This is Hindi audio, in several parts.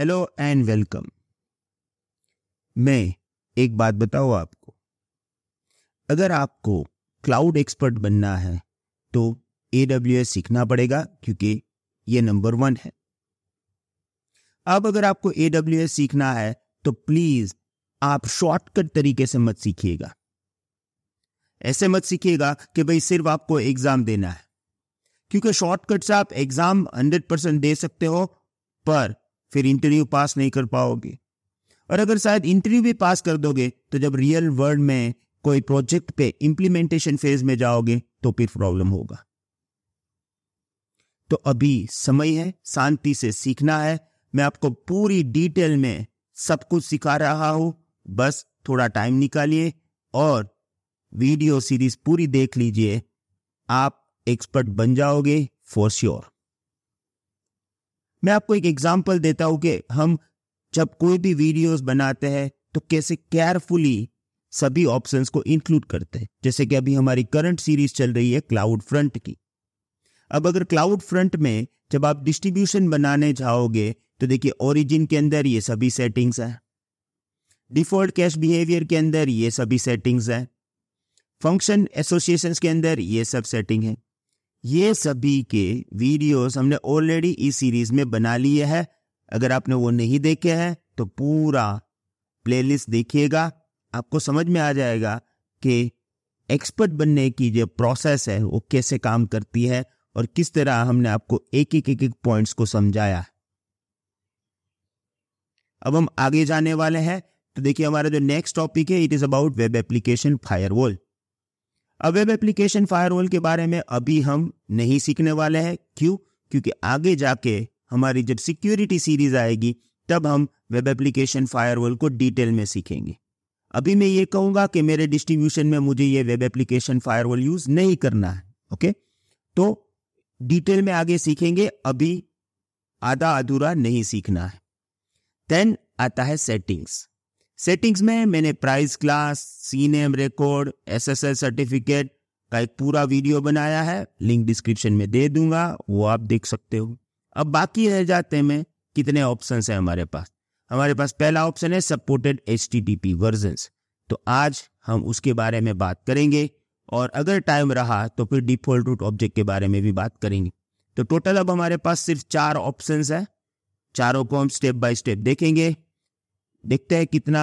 हेलो एंड वेलकम मैं एक बात बताऊँ आपको अगर आपको क्लाउड एक्सपर्ट बनना है तो ए एस सीखना पड़ेगा क्योंकि ये नंबर वन है अब अगर आपको ए एस सीखना है तो प्लीज आप शॉर्टकट तरीके से मत सीखिएगा ऐसे मत सीखिएगा कि भाई सिर्फ आपको एग्जाम देना है क्योंकि शॉर्टकट से आप एग्जाम हंड्रेड परसेंट दे सकते हो पर फिर इंटरव्यू पास नहीं कर पाओगे और अगर शायद इंटरव्यू भी पास कर दोगे तो जब रियल वर्ल्ड में कोई प्रोजेक्ट पे इम्प्लीमेंटेशन फेज में जाओगे तो फिर प्रॉब्लम होगा तो अभी समय है शांति से सीखना है मैं आपको पूरी डिटेल में सब कुछ सिखा रहा हूं बस थोड़ा टाइम निकालिए और वीडियो सीरीज पूरी देख लीजिए आप एक्सपर्ट बन जाओगे फॉर श्योर मैं आपको एक एग्जाम्पल देता हूँ कि हम जब कोई भी वीडियोस बनाते हैं तो कैसे केयरफुली सभी ऑप्शंस को इंक्लूड करते हैं जैसे कि अभी हमारी करंट सीरीज चल रही है क्लाउड फ्रंट की अब अगर क्लाउड फ्रंट में जब आप डिस्ट्रीब्यूशन बनाने जाओगे तो देखिए ओरिजिन के अंदर ये सभी सेटिंग्स हैं डिफॉल्ट कैश बिहेवियर के अंदर ये सभी सेटिंग्स हैं फंक्शन एसोसिएशन के अंदर ये सब सेटिंग है ये सभी के वीडियोस हमने ऑलरेडी इस सीरीज में बना लिए हैं अगर आपने वो नहीं देखे हैं तो पूरा प्लेलिस्ट देखिएगा आपको समझ में आ जाएगा कि एक्सपर्ट बनने की जो प्रोसेस है वो कैसे काम करती है और किस तरह हमने आपको एक एक एक एक पॉइंट्स को समझाया अब हम आगे जाने वाले हैं तो देखिए हमारा जो नेक्स्ट टॉपिक है it is about web application firewall अब वेब एप्लीकेशन फायरवॉल के बारे में अभी हम नहीं सीखने वाले हैं क्यों क्योंकि आगे जाके हमारी जब सिक्योरिटी सीरीज आएगी तब हम वेब एप्लीकेशन फायरवॉल को डिटेल में सीखेंगे अभी मैं ये कहूंगा कि मेरे डिस्ट्रीब्यूशन में मुझे ये वेब एप्लीकेशन फायरवॉल यूज नहीं करना है ओके तो डिटेल में आगे सीखेंगे अभी आधा अधूरा नहीं सीखना है देन आता है सेटिंग्स सेटिंग्स में मैंने price class CNAME record L certificate का एक पूरा वीडियो बनाया है लिंक डिस्क्रिप्शन में दे दूंगा वो आप देख सकते हो अब बाकी रह जाते में कितने ऑप्शन है हमारे पास हमारे पास पहला ऑप्शन है supported H T P version तो आज हम उसके बारे में बात करेंगे और अगर टाइम रहा तो फिर डिफॉल्ट रूट ऑब्जेक्ट के बारे में भी बात करेंगे तो टोटल अब हमारे पास सिर्फ चार ऑप्शन है चारों को हम स्टेप बाय स्टेप देखेंगे देखते हैं कितना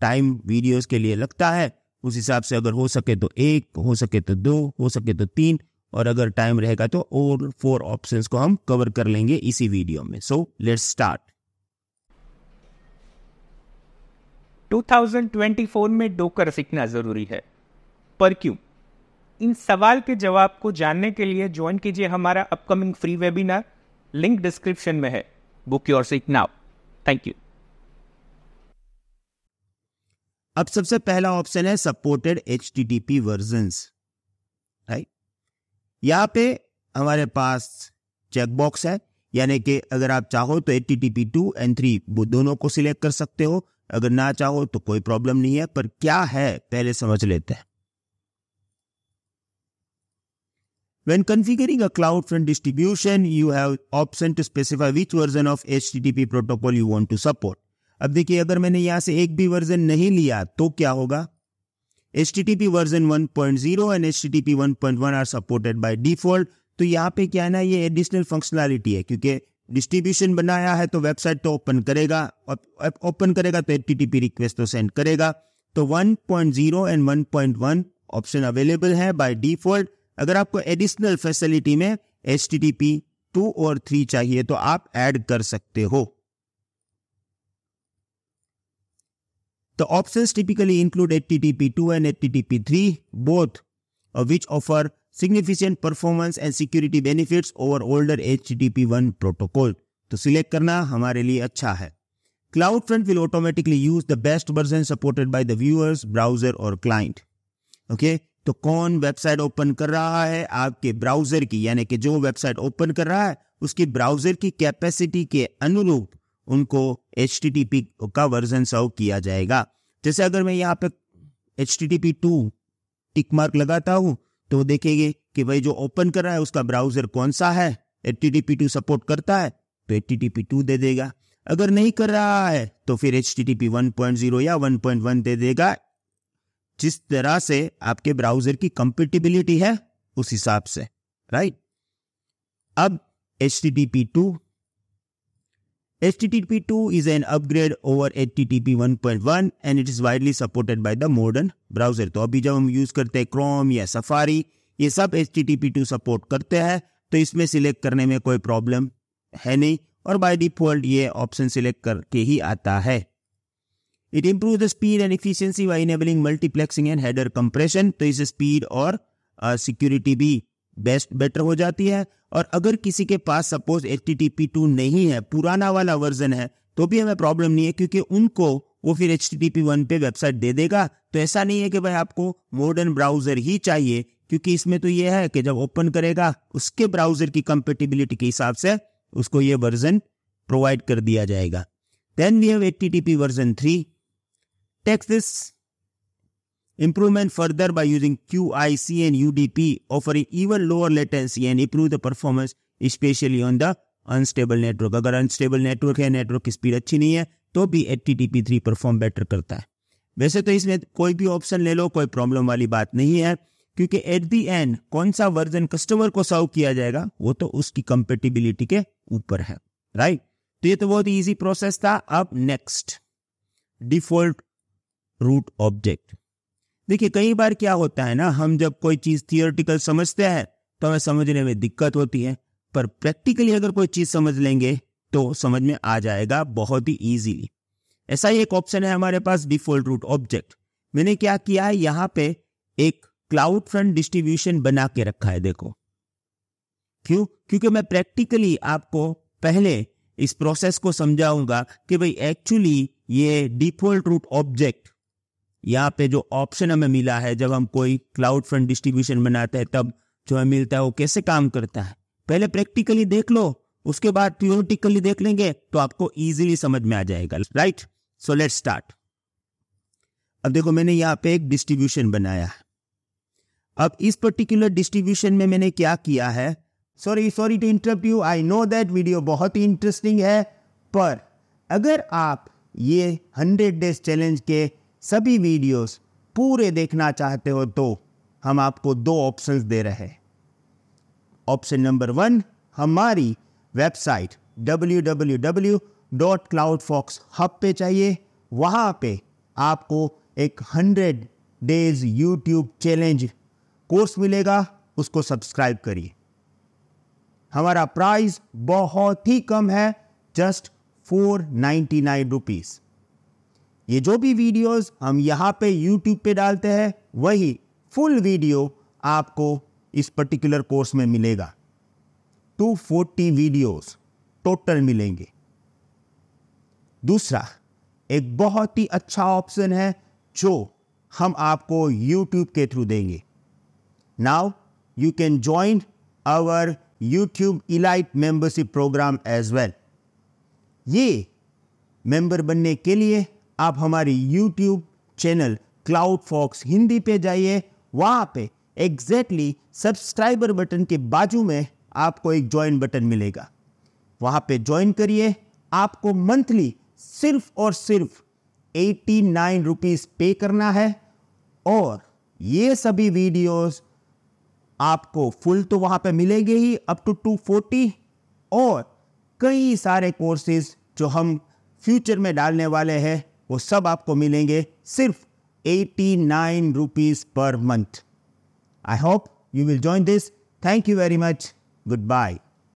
टाइम वीडियोस के लिए लगता है उस हिसाब से अगर हो सके तो एक हो सके तो दो हो सके तो तीन और अगर टाइम रहेगा तो और फोर ऑप्शंस को हम कवर कर लेंगे इसी वीडियो में सो लेट्स स्टार्ट 2024 में डोकर सीखना ज़रूरी है पर क्यों इन सवाल के जवाब को जानने के लिए ज्वाइन कीजिए हमारा upcoming free webinar link description में है book your seat now thank you अब सबसे पहला ऑप्शन है supported H T T P version right यहाँ पे हमारे पास चेकबॉक्स है यानी कि अगर आप चाहो तो H T T P two and three दोनों को सिलेक्ट कर सकते हो अगर ना चाहो तो कोई प्रॉब्लम नहीं है पर क्या है पहले समझ लेते हैं When configuring a CloudFront distribution, you have option to specify which version of HTTP protocol you want to support. अब देखिए अगर मैंने यहां से एक भी वर्जन नहीं लिया तो क्या होगा H T T P version one point zero and H T T P one point one are supported by default तो यहाँ पे क्या है ना ये एडिशनल फंक्शनलिटी है क्योंकि डिस्ट्रीब्यूशन बनाया है तो वेबसाइट तो ओपन करेगा ओपन करेगा तो एच रिक्वेस्ट तो सेंड करेगा तो one point zero and one point one option available है बाय डिफॉल्ट अगर आपको एडिशनल फैसिलिटी में एच टू और थ्री चाहिए तो आप ऐड कर सकते हो The options typically include HTTP 2 and HTTP 3, both of which offer significant performance and security benefits over older HTTP 1 protocol. तो सिलेक्ट करना हमारे लिए अच्छा है CloudFront will automatically use the best version supported by the viewer's browser और क्लाइंट ओके तो कौन वेबसाइट ओपन कर रहा है आपके ब्राउजर की यानी कि जो वेबसाइट ओपन कर रहा है उसकी ब्राउजर की कैपेसिटी के अनुरूप उनको एच का वर्जन सर्व किया जाएगा जैसे अगर मैं यहाँ पे H T T P two tick mark लगाता हूँ तो देखेंगे कि भाई जो ओपन कर रहा है उसका ब्राउजर कौन सा है H T T P two support करता है तो H T T P two दे देगा अगर नहीं कर रहा है तो फिर H T T P one point zero या वन पॉइंट वन दे देगा जिस तरह से आपके ब्राउजर की कंपेटिबिलिटी है उस हिसाब से राइट अब H T T P two HTTP2 is an upgrade over HTTP 1.1 and it is widely supported by the modern browser. तो अभी जब हम यूज करते हैं क्रोम या सफारी ये सब HTTP2 सपोर्ट करते हैं तो इसमें सिलेक्ट करने में कोई प्रॉब्लम है नहीं और बाय डिफॉल्ट ये ऑप्शन सिलेक्ट करके ही आता है it improve the speed and efficiency by enabling multiplexing and header compression तो इसे स्पीड और सिक्योरिटी uh, भी बेस्ट बेटर हो जाती है और अगर किसी के पास suppose H T T P two नहीं है पुराना वाला वर्जन है तो भी हमें प्रॉब्लम नहीं है क्योंकि उनको वो फिर H T T P one पे वेबसाइट दे देगा तो ऐसा नहीं है कि भाई आपको मॉडर्न ब्राउजर ही चाहिए क्योंकि इसमें तो ये है कि जब ओपन करेगा उसके ब्राउजर की कंपेटिबिलिटी के हिसाब से उसको ये वर्जन प्रोवाइड कर दिया जाएगा then we have H T T P version three takes this Improvement further by using QIC and UDP offering even lower latency and improve the performance especially on the unstable network अगर अनस्टेबल नेटवर्क है नेटवर्क की स्पीड अच्छी नहीं है तो भी H T three perform better करता है वैसे तो इसमें कोई भी ऑप्शन ले लो कोई प्रॉब्लम वाली बात नहीं है क्योंकि एट दी एंड कौन सा वर्जन कस्टमर को सर्व किया जाएगा वो तो उसकी कंपेटिबिलिटी के ऊपर है राइट तो ये तो बहुत ईजी प्रोसेस था अब नेक्स्ट डिफॉल्ट रूट ऑब्जेक्ट देखिए कई बार क्या होता है ना हम जब कोई चीज थियोरटिकल समझते हैं तो हमें समझने में दिक्कत होती है पर प्रैक्टिकली अगर कोई चीज समझ लेंगे तो समझ में आ जाएगा बहुत ही ईजीली ऐसा ही एक ऑप्शन है हमारे पास डिफॉल्ट रूट ऑब्जेक्ट मैंने क्या किया है यहाँ पे एक क्लाउड फ्रंट डिस्ट्रीब्यूशन बना के रखा है देखो क्यों क्योंकि मैं प्रैक्टिकली आपको पहले इस प्रोसेस को समझाऊंगा कि भाई एक्चुअली ये डिफॉल्ट रूट ऑब्जेक्ट यहाँ पे जो ऑप्शन हमें मिला है जब हम कोई क्लाउड फ्रंट डिस्ट्रीब्यूशन बनाते हैं तब जो हमें मिलता है वो कैसे काम करता है पहले प्रैक्टिकली देख लो उसके बाद थियोरटिकली देख लेंगे तो आपको इजीली समझ में आ जाएगा राइट सो लेट स्टार्ट अब देखो मैंने यहाँ पे एक डिस्ट्रीब्यूशन बनाया है अब इस पर्टिकुलर डिस्ट्रीब्यूशन में मैंने क्या किया है sorry sorry to interrupt you I know that video बहुत ही इंटरेस्टिंग है पर अगर आप ये हंड्रेड डेज चैलेंज के सभी वीडियोस पूरे देखना चाहते हो तो हम आपको दो ऑप्शंस दे रहे हैं ऑप्शन नंबर वन हमारी वेबसाइट हब पे चाहिए वहाँ पे आपको एक hundred days YouTube challenge course मिलेगा उसको सब्सक्राइब करिए हमारा प्राइस बहुत ही कम है just four ninety nine rupees ये जो भी वीडियोस हम यहाँ पे यूट्यूब पे डालते हैं वही फुल वीडियो आपको इस पर्टिकुलर कोर्स में मिलेगा 240 वीडियोज टोटल मिलेंगे दूसरा एक बहुत ही अच्छा ऑप्शन है जो हम आपको यूट्यूब के थ्रू देंगे now you can join our YouTube elite membership program as well ये मेंबर बनने के लिए आप हमारी YouTube channel Cloud Fox Hindi पे जाइए वहाँ पे एग्जैक्टली सब्सक्राइबर बटन के बाजू में आपको एक ज्वाइन बटन मिलेगा वहाँ पे ज्वाइन करिए आपको मंथली सिर्फ और सिर्फ एट्टी नाइन रुपीज़ पे करना है और ये सभी वीडियोस आपको फुल तो वहाँ पे मिलेंगे ही अप टू टू फोर्टी और कई सारे कोर्सेज जो हम फ्यूचर में डालने वाले हैं वो सब आपको मिलेंगे सिर्फ एटी नाइन रुपीज़ पर month I hope you will join this thank you very much good bye